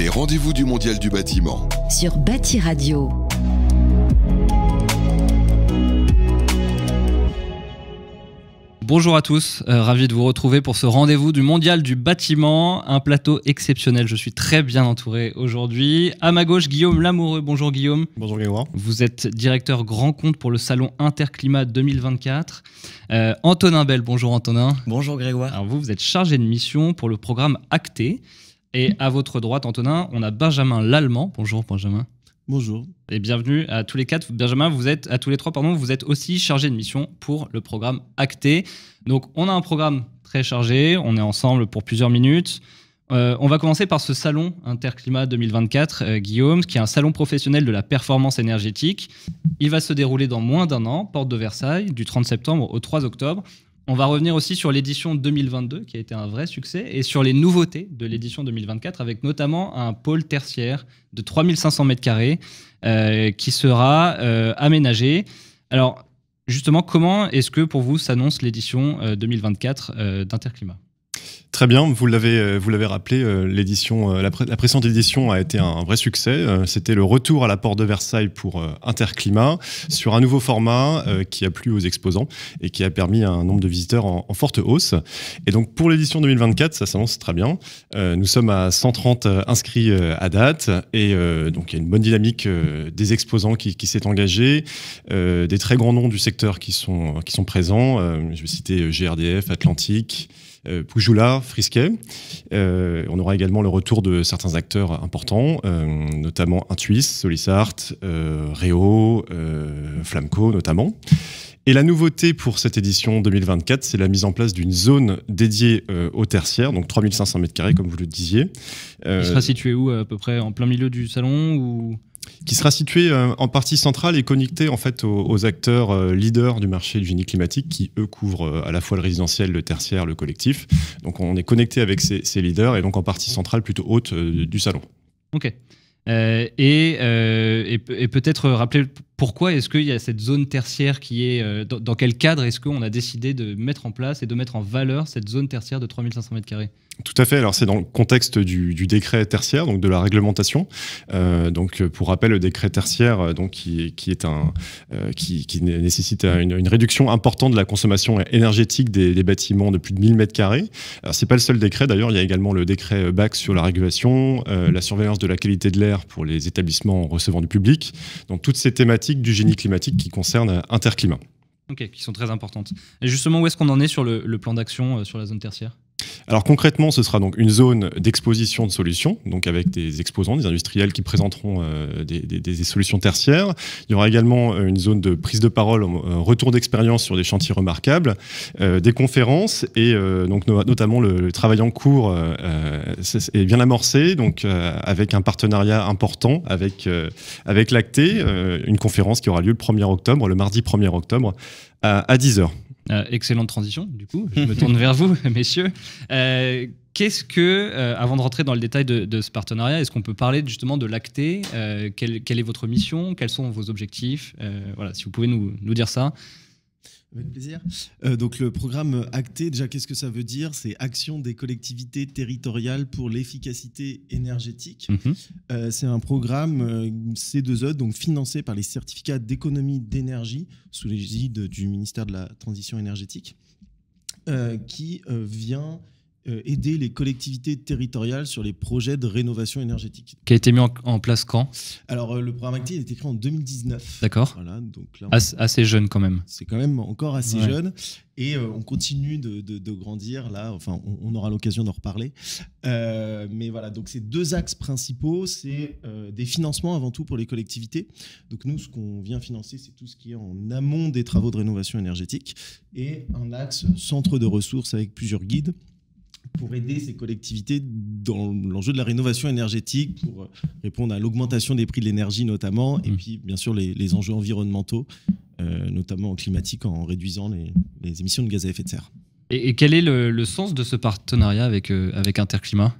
les rendez-vous du Mondial du bâtiment. Sur Bâti Radio. Bonjour à tous, euh, ravi de vous retrouver pour ce rendez-vous du Mondial du bâtiment, un plateau exceptionnel, je suis très bien entouré aujourd'hui. À ma gauche, Guillaume Lamoureux, bonjour Guillaume. Bonjour Grégoire. Vous êtes directeur grand compte pour le salon Interclimat 2024. Euh, Antonin Bell, bonjour Antonin. Bonjour Grégoire. Alors vous, vous êtes chargé de mission pour le programme Acté. Et à votre droite, Antonin, on a Benjamin l'Allemand. Bonjour, Benjamin. Bonjour. Et bienvenue à tous les quatre. Benjamin, vous êtes, à tous les trois, pardon, vous êtes aussi chargé de mission pour le programme Acté. Donc, on a un programme très chargé. On est ensemble pour plusieurs minutes. Euh, on va commencer par ce salon Interclimat 2024, euh, Guillaume, qui est un salon professionnel de la performance énergétique. Il va se dérouler dans moins d'un an, porte de Versailles, du 30 septembre au 3 octobre. On va revenir aussi sur l'édition 2022 qui a été un vrai succès et sur les nouveautés de l'édition 2024 avec notamment un pôle tertiaire de 3500 m2 euh, qui sera euh, aménagé. Alors justement, comment est-ce que pour vous s'annonce l'édition 2024 euh, d'Interclimat Très bien, vous l'avez euh, vous l'avez rappelé, euh, l'édition euh, la, précédente édition a été un vrai succès. C'était le retour à la porte de Versailles pour Interclimat sur un nouveau format qui a plu aux exposants et qui a permis un nombre de visiteurs en, forte hausse. Et donc pour l'édition 2024, ça s'annonce très bien. Nous sommes à 130 inscrits à date et donc il y a une bonne dynamique des exposants qui, qui s'est engagée, des très grands noms du secteur qui sont qui sont présents. Je vais citer GRDF, Atlantique. Euh, Poujoula, Frisquet. Euh, on aura également le retour de certains acteurs importants, euh, notamment Intuis, Solisart, Réo, Flamco notamment. Et la nouveauté pour cette édition 2024, c'est la mise en place d'une zone dédiée au aux tertiaires, donc 3500 m2 comme vous le disiez. Il sera situé où à peu près En plein milieu du salon ou qui sera situé euh, en partie centrale et connecté en fait aux, acteurs euh, leaders du marché du génie climatique qui eux couvrent euh, à la fois le résidentiel, le tertiaire, le collectif. Donc on est connecté avec ces, leaders et donc en partie centrale plutôt haute du salon. Ok. et, et, peut-être rappeler pourquoi est-ce qu'il y a cette zone tertiaire qui est dans, quel cadre est-ce qu'on a décidé de mettre en place et de mettre en valeur cette zone tertiaire de 3500 mètres 2 tout à fait. Alors c'est dans le contexte du, décret tertiaire, donc de la réglementation. Euh, donc euh, pour rappel, le décret tertiaire, euh, donc qui, qui est un, qui, qui, nécessite une, réduction importante de la consommation énergétique des, bâtiments de plus de 1000 mètres carrés. Alors c'est pas le seul décret. D'ailleurs, il y a également le décret BAC sur la régulation, la surveillance de la qualité de l'air pour les établissements recevant du public. Donc toutes ces thématiques du génie climatique qui concernent Interclimat. Ok, qui sont très importantes. Et justement, où est-ce qu'on en est sur le plan d'action sur la zone tertiaire alors concrètement, ce sera donc une zone d'exposition de solutions, donc avec des exposants, des industriels qui présenteront euh, des, solutions tertiaires. Il y aura également euh, une zone de prise de parole, retour d'expérience sur des chantiers remarquables, euh, des conférences et donc notamment le, travail en cours est, bien amorcé, donc avec un partenariat important avec avec l'Acté, une conférence qui aura lieu le 1er octobre, le mardi 1er octobre à, à 10 h euh, excellente transition, du coup. Je me tourne vers vous, messieurs. Euh, qu'est-ce que, euh, avant de rentrer dans le détail de, ce partenariat, est-ce qu'on peut parler justement de l'acté quelle, est votre mission Quels sont vos objectifs Voilà, si vous pouvez nous dire ça, avec mm. plaisir. Euh, donc le programme Acté, déjà qu'est-ce que ça veut dire C'est Action des collectivités territoriales pour l'efficacité énergétique. Mm-hmm. Euh, c'est un programme euh, C2E, donc financé par les certificats d'économie d'énergie sous l'égide du ministère de la Transition énergétique, qui vient euh, aider les collectivités territoriales sur les projets de rénovation énergétique. Qui a été mis en, place quand Alors, euh, le programme actif a été créé en 2019. D'accord. Voilà, donc assez jeune quand même. C'est quand même encore assez jeune. Et euh, on continue de, grandir là. Enfin, on, aura l'occasion d'en reparler. mais voilà, donc ces deux axes principaux, c'est des financements avant tout pour les collectivités. Donc nous, ce qu'on vient financer, c'est tout ce qui est en amont des travaux de rénovation énergétique et un axe centre de ressources avec plusieurs guides pour aider ces collectivités dans l'enjeu de la rénovation énergétique, pour répondre à l'augmentation des prix de l'énergie notamment, et mmh. puis bien sûr les, enjeux environnementaux, euh, notamment climatiques, en réduisant les, émissions de gaz à effet de serre. Et, quel est le, sens de ce partenariat avec, euh, avec Interclimat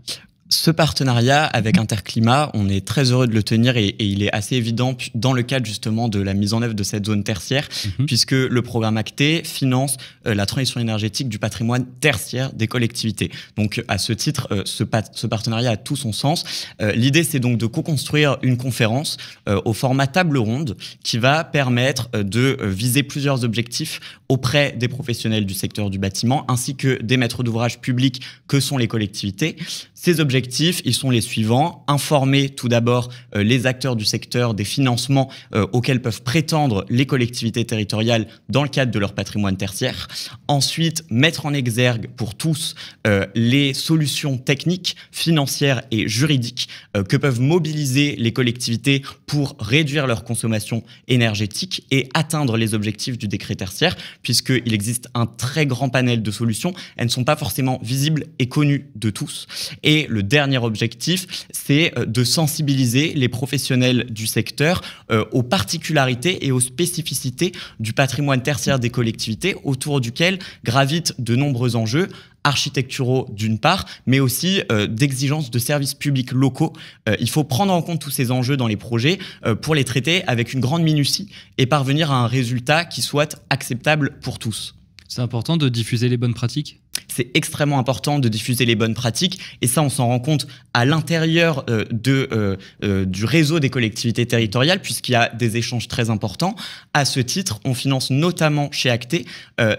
ce partenariat avec Interclimat, on est très heureux de le tenir et, il est assez évident dans le cadre justement de la mise en œuvre de cette zone tertiaire, mhm. puisque le programme Acté finance euh, la transition énergétique du patrimoine tertiaire des collectivités. Donc à ce titre, euh, ce, ce, partenariat a tout son sens. Euh, l'idée, c'est donc de co-construire une conférence au format table ronde qui va permettre de viser plusieurs objectifs auprès des professionnels du secteur du bâtiment ainsi que des maîtres d'ouvrage publics que sont les collectivités. Ces objectifs objectifs, ils sont les suivants. Informer tout d'abord euh, les acteurs du secteur des financements euh, auxquels peuvent prétendre les collectivités territoriales dans le cadre de leur patrimoine tertiaire. Ensuite, mettre en exergue pour tous euh, les solutions techniques, financières et juridiques que peuvent mobiliser les collectivités pour réduire leur consommation énergétique et atteindre les objectifs du décret tertiaire, puisqu'il existe un très grand panel de solutions. Elles ne sont pas forcément visibles et connues de tous. Et le dernier objectif, c'est euh, de sensibiliser les professionnels du secteur euh, aux particularités et aux spécificités du patrimoine tertiaire des collectivités autour duquel gravitent de nombreux enjeux architecturaux d'une part, mais aussi euh, d'exigences de services publics locaux. il faut prendre en compte tous ces enjeux dans les projets pour les traiter avec une grande minutie et parvenir à un résultat qui soit acceptable pour tous. C'est important de diffuser les bonnes pratiques c'est extrêmement important de diffuser les bonnes pratiques. Et ça, on s'en rend compte à l'intérieur euh, de, euh, euh, du réseau des collectivités territoriales, puisqu'il y a des échanges très importants. À ce titre, on finance notamment chez Acté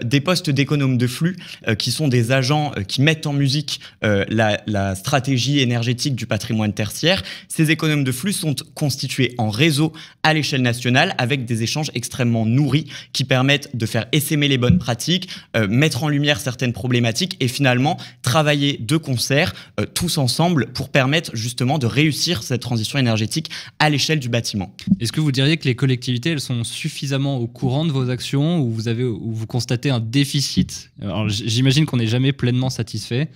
des postes d'économes de flux, qui sont des agents qui mettent en musique la, la stratégie énergétique du patrimoine tertiaire. Ces économes de flux sont constitués en réseau à l'échelle nationale, avec des échanges extrêmement nourris, qui permettent de faire essaimer les bonnes pratiques, mettre en lumière certaines problématiques et finalement travailler de concert euh, tous ensemble pour permettre justement de réussir cette transition énergétique à l'échelle du bâtiment. Est-ce que vous diriez que les collectivités elles sont suffisamment au courant de vos actions ou vous avez vous constatez un déficit j'imagine qu'on n'est jamais pleinement satisfait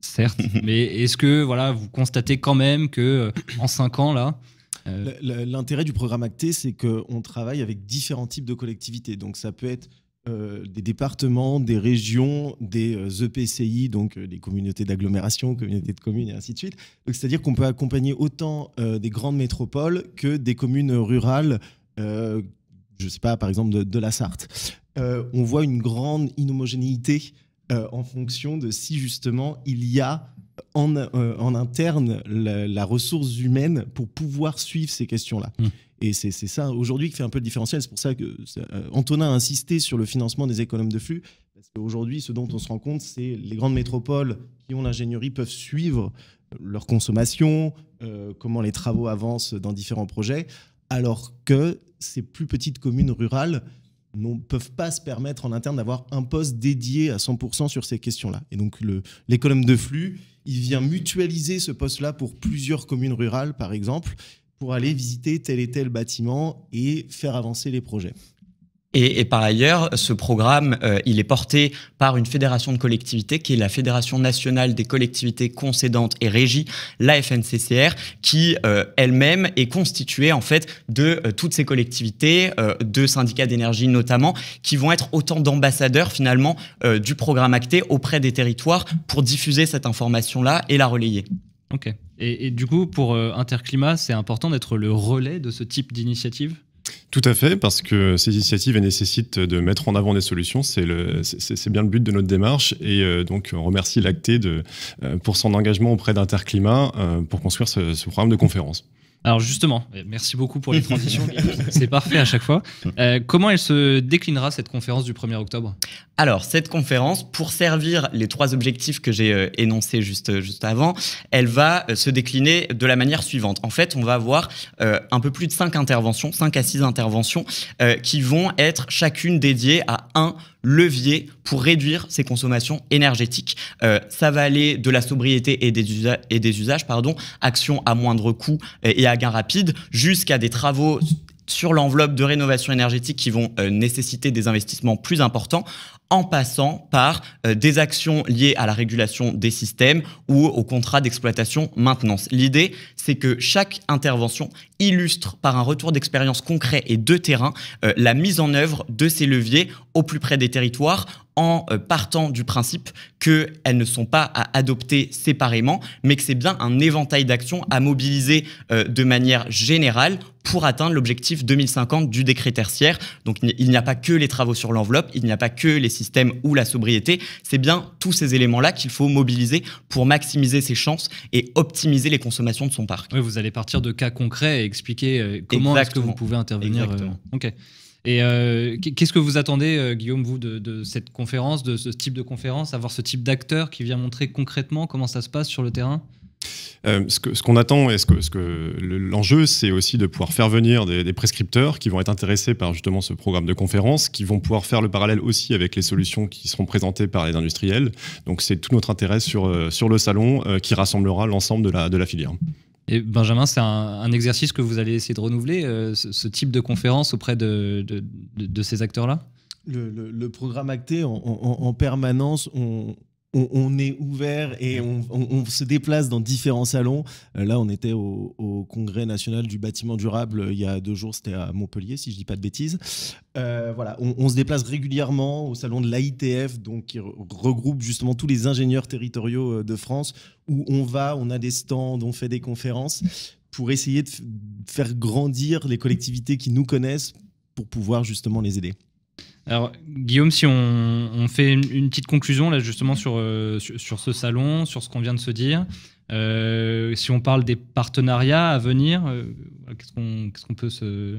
certes, mais est-ce que voilà, vous constatez quand même que euh, en 5 ans là euh, L'intérêt du programme Acté, c'est qu'on travaille avec différents types de collectivités. Donc ça peut être euh, des départements, des régions, des EPCI, euh, e donc euh, des communautés d'agglomération, communautés de communes et ainsi de suite. C'est-à-dire qu'on peut accompagner autant des grandes métropoles que des communes rurales, je ne sais pas, par exemple de, la Sarthe. on voit une grande inhomogénéité en fonction de si justement il y a en, interne la, ressource humaine pour pouvoir suivre ces questions-là. Mmh. Et c'est ça aujourd'hui qui fait un peu le différentiel. C'est pour ça que euh, Antonin a insisté sur le financement des économes de flux. Parce qu'aujourd'hui, ce dont on se rend compte, c'est les grandes métropoles qui ont l'ingénierie peuvent suivre euh, leur consommation, euh, comment les travaux avancent dans différents projets, alors que ces plus petites communes rurales ne peuvent pas se permettre en interne d'avoir un poste dédié à 100% sur ces questions-là. Et donc l'économe de flux, il vient mutualiser ce poste-là pour plusieurs communes rurales, par exemple, pour aller visiter tel et tel bâtiment et faire avancer les projets. Et, par ailleurs, ce programme, euh, il est porté par une fédération de collectivités qui est la Fédération nationale des collectivités concédantes et régies, la FNCCR, qui euh, elle-même est constituée en fait de euh, toutes ces collectivités, de syndicats d'énergie notamment, qui vont être autant d'ambassadeurs finalement du programme acté auprès des territoires pour diffuser cette information-là et la relayer. Ok. Et, du coup, pour Interclima, euh, Interclimat, c'est important d'être le relais de ce type d'initiative tout à fait, parce que ces initiatives nécessitent de mettre en avant des solutions. C'est bien le but de notre démarche. Et euh, donc, on remercie l'acté euh, pour son engagement auprès d'Interclimat pour construire ce programme de conférence. Alors justement, euh, merci beaucoup pour les transitions, c'est parfait à chaque fois. Euh, comment elle se déclinera cette conférence du 1er octobre Alors cette conférence, pour servir les trois objectifs que j'ai euh, énoncés juste, juste avant, elle va se décliner de la manière suivante. En fait, on va avoir un peu plus de cinq interventions, 5 à six interventions, qui vont être chacune dédiées à un levier pour réduire ses consommations énergétiques. Euh, ça va aller de la sobriété et des, usages, pardon, actions à moindre coût et à gain rapide, jusqu'à des travaux sur l'enveloppe de rénovation énergétique qui vont euh, nécessiter des investissements plus importants en passant par euh, des actions liées à la régulation des systèmes ou au contrat d'exploitation maintenance. L'idée, c'est que chaque intervention illustre par un retour d'expérience concret et de terrain euh, la mise en œuvre de ces leviers au plus près des territoires en euh, partant du principe qu'elles ne sont pas à adopter séparément, mais que c'est bien un éventail d'actions à mobiliser de manière générale pour atteindre l'objectif 2050 du décret tertiaire. Donc il n'y a pas que les travaux sur l'enveloppe, il n'y a pas que les système ou la sobriété, c'est bien tous ces éléments-là qu'il faut mobiliser pour maximiser ses chances et optimiser les consommations de son parc. vous allez partir de cas concrets et expliquer euh, comment est-ce que vous pouvez intervenir. Euh, ok. Et euh, qu'est-ce que vous attendez, Guillaume, vous, de, de, cette conférence, de ce type de conférence, avoir ce type d'acteur qui vient montrer concrètement comment ça se passe sur le terrain euh, ce qu'on attend et que, ce que l'enjeu, c'est aussi de pouvoir faire venir des, prescripteurs qui vont être intéressés par justement ce programme de conférence, qui vont pouvoir faire le parallèle aussi avec les solutions qui seront présentées par les industriels. Donc c'est tout notre intérêt sur, euh, sur le salon euh, qui rassemblera l'ensemble de la, de la filière. Et Benjamin, c'est un, exercice que vous allez essayer de renouveler, ce, type de conférence auprès de, de, ces acteurs-là le, programme acté en, en permanence, on, on, est ouvert et on, se déplace dans différents salons. Euh, là, on était au, Congrès national du bâtiment durable euh, il y a deux jours, c'était à Montpellier, si je ne dis pas de bêtises. Euh, voilà, on, se déplace régulièrement au salon de l'AITF, donc qui regroupe justement tous les ingénieurs territoriaux de France, où on va, on a des stands, on fait des conférences pour essayer de faire grandir les collectivités qui nous connaissent pour pouvoir justement les aider. Alors, Guillaume, si on, fait une, petite conclusion là justement euh, sur, sur, ce salon, sur ce qu'on vient de se dire, euh, si on parle des partenariats à venir, euh, qu'est-ce qu'on peut se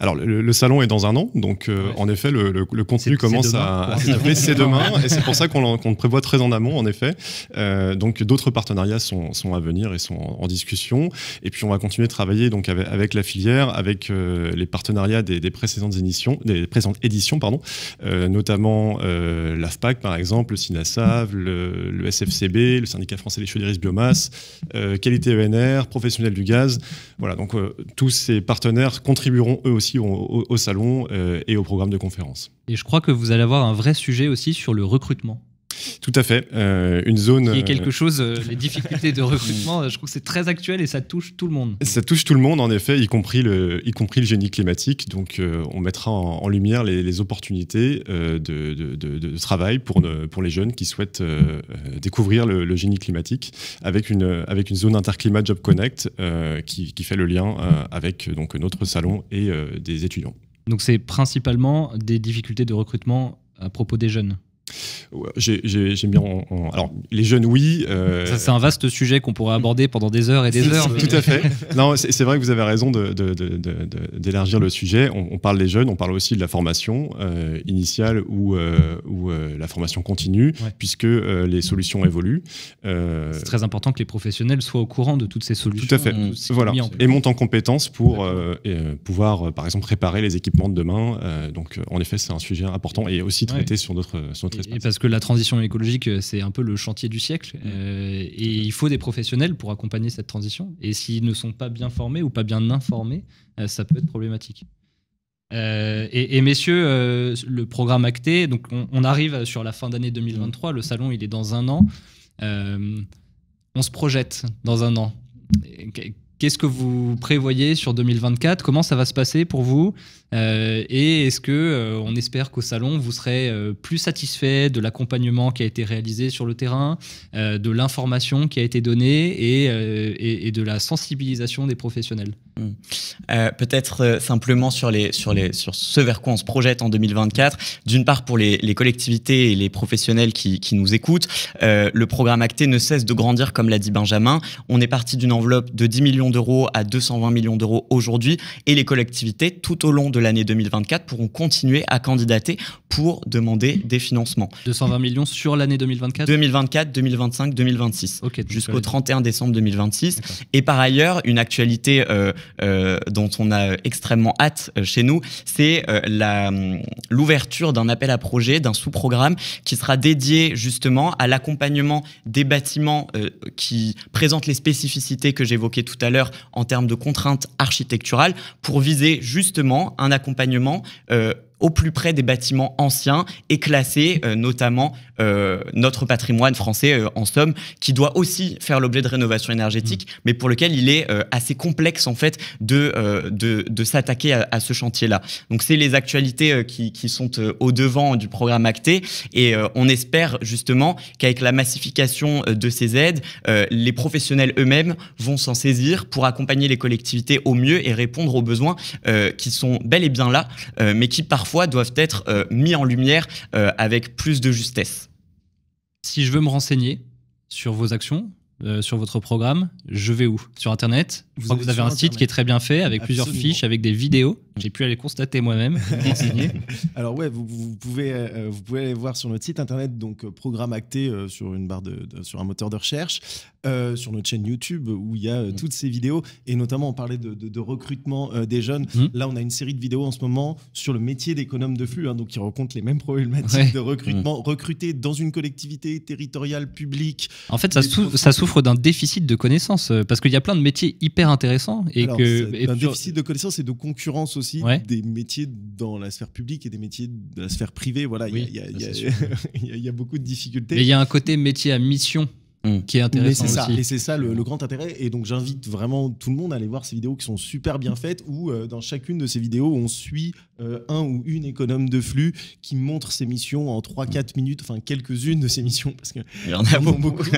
alors le, salon est dans un an, donc euh, en effet le, contenu commence à, à c'est demain, et c'est pour ça qu'on le prévoit très en amont en effet. Euh, donc d'autres partenariats sont, à venir et sont en, discussion, et puis on va continuer de travailler donc avec, la filière, avec euh, les partenariats des, précédentes éditions, des présentes éditions pardon, notamment l'AFPAC par exemple, le SINASAV, le, SFCB, le syndicat français des chaudières biomasse, qualité ENR, professionnels du gaz, voilà donc tous ces partenaires contribueront aussi au salon euh, et au programme de conférence. Et je crois que vous allez avoir un vrai sujet aussi sur le recrutement. Tout à fait. Euh, une zone. y euh, quelque chose, euh, les difficultés de recrutement, je trouve que c'est très actuel et ça touche tout le monde. Ça touche tout le monde, en effet, y compris le, y compris le génie climatique. Donc, on mettra en, lumière les, opportunités de, travail pour, les jeunes qui souhaitent découvrir le, génie climatique avec une, avec une zone interclimat Job Connect qui, qui, fait le lien avec donc, notre salon et des étudiants. Donc, c'est principalement des difficultés de recrutement à propos des jeunes j'ai J'aime bien. Alors, les jeunes, oui. Euh, c'est un vaste sujet qu'on pourrait aborder pendant des heures et des heures. Tout à fait. Non, c'est vrai que vous avez raison d'élargir le sujet. On, parle des jeunes, on parle aussi de la formation euh, initiale ou, euh, ou la formation continue, puisque les solutions évoluent. C'est très important que les professionnels soient au courant de toutes ces solutions. Tout à fait. Voilà. Et montent en compétences pour pouvoir, par exemple, préparer les équipements de demain. donc, en effet, c'est un sujet important et aussi traité sur d'autres parce que la transition écologique, euh, c'est un peu le chantier du siècle. Mm. Euh, et il faut des professionnels pour accompagner cette transition. Et s'ils ne sont pas bien formés ou pas bien informés, euh, ça peut être problématique. et, messieurs, le programme acté, donc on, arrive sur la fin d'année 2023, le mm. salon il est dans un an. on se projette dans un an. Qu'est-ce que vous prévoyez sur 2024 Comment ça va se passer pour vous euh, Et est-ce que euh, on espère qu'au salon vous serez euh, plus satisfait de l'accompagnement qui a été réalisé sur le terrain, de l'information qui a été donnée et de la sensibilisation des professionnels euh, peut-être euh, simplement sur, les, sur, les, sur ce vers quoi on se projette en 2024. D'une part, pour les, collectivités et les professionnels qui, qui nous écoutent, euh, le programme Acté ne cesse de grandir, comme l'a dit Benjamin. On est parti d'une enveloppe de 10 millions d'euros à 220 millions d'euros aujourd'hui, et les collectivités, tout au long de l'année 2024, pourront continuer à candidater pour demander des financements. 220 millions sur l'année 2024 2024, 2025, 2026, jusqu'au 31 décembre 2026. Et par ailleurs, une actualité euh, dont on a extrêmement hâte euh, chez nous, c'est euh, hum, l'ouverture d'un appel à projet, d'un sous-programme qui sera dédié justement à l'accompagnement des bâtiments qui présentent les spécificités que j'évoquais tout à l'heure en termes de contraintes architecturales pour viser justement un accompagnement au plus près des bâtiments anciens et classer euh, notamment euh, notre patrimoine français euh, en somme, qui doit aussi faire l'objet de rénovation énergétique, mm. mais pour lequel il est assez complexe en fait de, de, s'attaquer à, ce chantier-là. Donc c'est les actualités qui, qui, sont au devant du programme acté et on espère justement qu'avec la massification de ces aides, les professionnels eux-mêmes vont s'en saisir pour accompagner les collectivités au mieux et répondre aux besoins qui sont bel et bien là, mais qui parfois doivent être euh, mis en lumière euh, avec plus de justesse. Si je veux me renseigner sur vos actions, euh, sur votre programme, je vais où Sur Internet vous, avez, un site qui est très bien fait, avec plusieurs fiches, avec des vidéos. J'ai pu aller constater moi-même, Alors ouais, vous, pouvez, euh, vous pouvez aller voir sur notre site internet, donc euh, programme acté euh, sur une barre de, sur un moteur de recherche, sur notre chaîne YouTube où il y a toutes ces vidéos et notamment on parlait de, recrutement des jeunes. Mmh. Là, on a une série de vidéos en ce moment sur le métier d'économe de flux, hein, donc qui rencontre les mêmes problématiques de recrutement, recruté recruter dans une collectivité territoriale publique. En fait, ça, ça souffre d'un déficit de connaissances parce qu'il y a plein de métiers hyper intéressants et que un déficit de connaissances et de concurrence aussi des métiers dans la sphère publique et des métiers de la sphère privée. Voilà, il y, y, a beaucoup de difficultés. Mais il y a un côté métier à mission Mm. qui est intéressant. Mais c'est ça, et c'est ça le, grand intérêt. Et donc j'invite vraiment tout le monde à aller voir ces vidéos qui sont super bien faites, où euh, dans chacune de ces vidéos, on suit euh, un ou une économe de flux qui montre ses missions en 3-4 mm. minutes, enfin quelques-unes de ses missions, parce qu'il y en a beaucoup. beaucoup.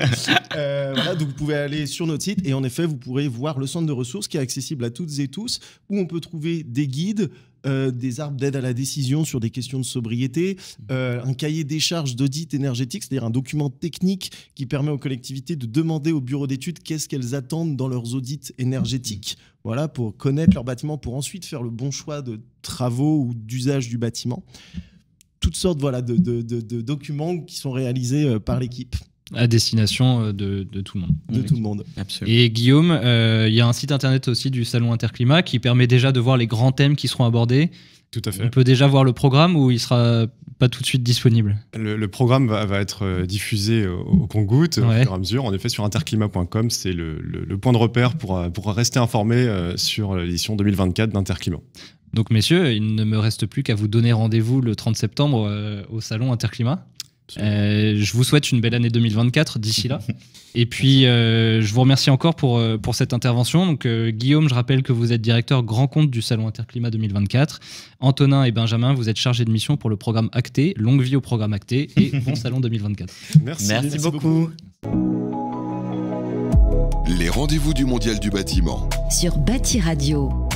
Euh, donc vous pouvez aller sur notre site, et en effet, vous pourrez voir le centre de ressources qui est accessible à toutes et tous, où on peut trouver des guides. Euh, des arbres d'aide à la décision sur des questions de sobriété, euh, un cahier des charges d'audit énergétique, c'est-à-dire un document technique qui permet aux collectivités de demander au bureau d'études qu'est-ce qu'elles attendent dans leurs audits énergétiques, voilà, pour connaître leur bâtiment, pour ensuite faire le bon choix de travaux ou d'usage du bâtiment. Toutes sortes de documents qui sont réalisés euh, par l'équipe à destination euh, de, tout le monde. De tout le monde. Absolument. Et Guillaume, euh, il y a un site internet aussi du Salon Interclimat qui permet déjà de voir les grands thèmes qui seront abordés. Tout à fait. On peut déjà voir le programme ou il sera pas tout de suite disponible Le, programme va, être euh, diffusé au, congoutte, au fur et à mesure. En effet, sur interclimat.com, c'est le, point de repère pour, pour rester informé sur l'édition 2024 d'Interclimat. Donc messieurs, il ne me reste plus qu'à vous donner rendez-vous le 30 septembre au salon Interclimat. Euh, je vous souhaite une belle année 2024 d'ici là. Et puis, euh, je vous remercie encore pour, euh, pour cette intervention. Donc, Guillaume, je rappelle que vous êtes directeur grand compte du Salon Interclimat 2024. Antonin et Benjamin, vous êtes chargés de mission pour le programme Acté. Longue vie au programme Acté et bon Salon 2024. Merci, beaucoup. beaucoup. Les rendez-vous du Mondial du bâtiment. Sur Bâti Radio.